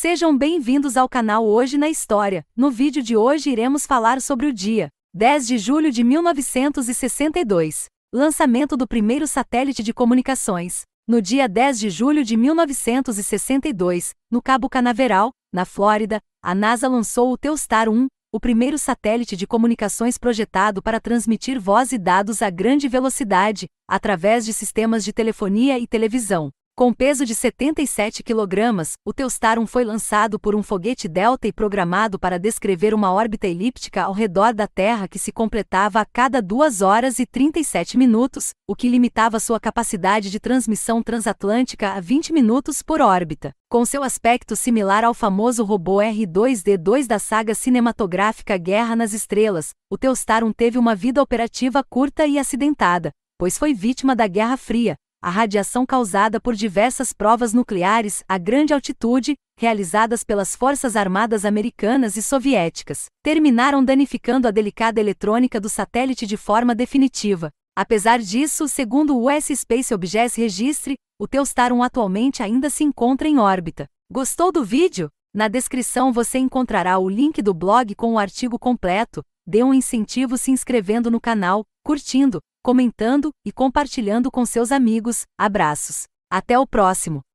Sejam bem-vindos ao canal Hoje na História. No vídeo de hoje iremos falar sobre o dia 10 de julho de 1962, lançamento do primeiro satélite de comunicações. No dia 10 de julho de 1962, no Cabo Canaveral, na Flórida, a NASA lançou o Telstar 1, o primeiro satélite de comunicações projetado para transmitir voz e dados a grande velocidade, através de sistemas de telefonia e televisão. Com peso de 77 kg, o Teustarum foi lançado por um foguete Delta e programado para descrever uma órbita elíptica ao redor da Terra que se completava a cada 2 horas e 37 minutos, o que limitava sua capacidade de transmissão transatlântica a 20 minutos por órbita. Com seu aspecto similar ao famoso robô R2D2 da saga cinematográfica Guerra nas Estrelas, o Teustarum teve uma vida operativa curta e acidentada, pois foi vítima da Guerra Fria a radiação causada por diversas provas nucleares a grande altitude, realizadas pelas Forças Armadas Americanas e Soviéticas, terminaram danificando a delicada eletrônica do satélite de forma definitiva. Apesar disso, segundo o US Space Objects Registry, o Telstar atualmente ainda se encontra em órbita. Gostou do vídeo? Na descrição você encontrará o link do blog com o artigo completo. Dê um incentivo se inscrevendo no canal, curtindo, comentando e compartilhando com seus amigos. Abraços. Até o próximo!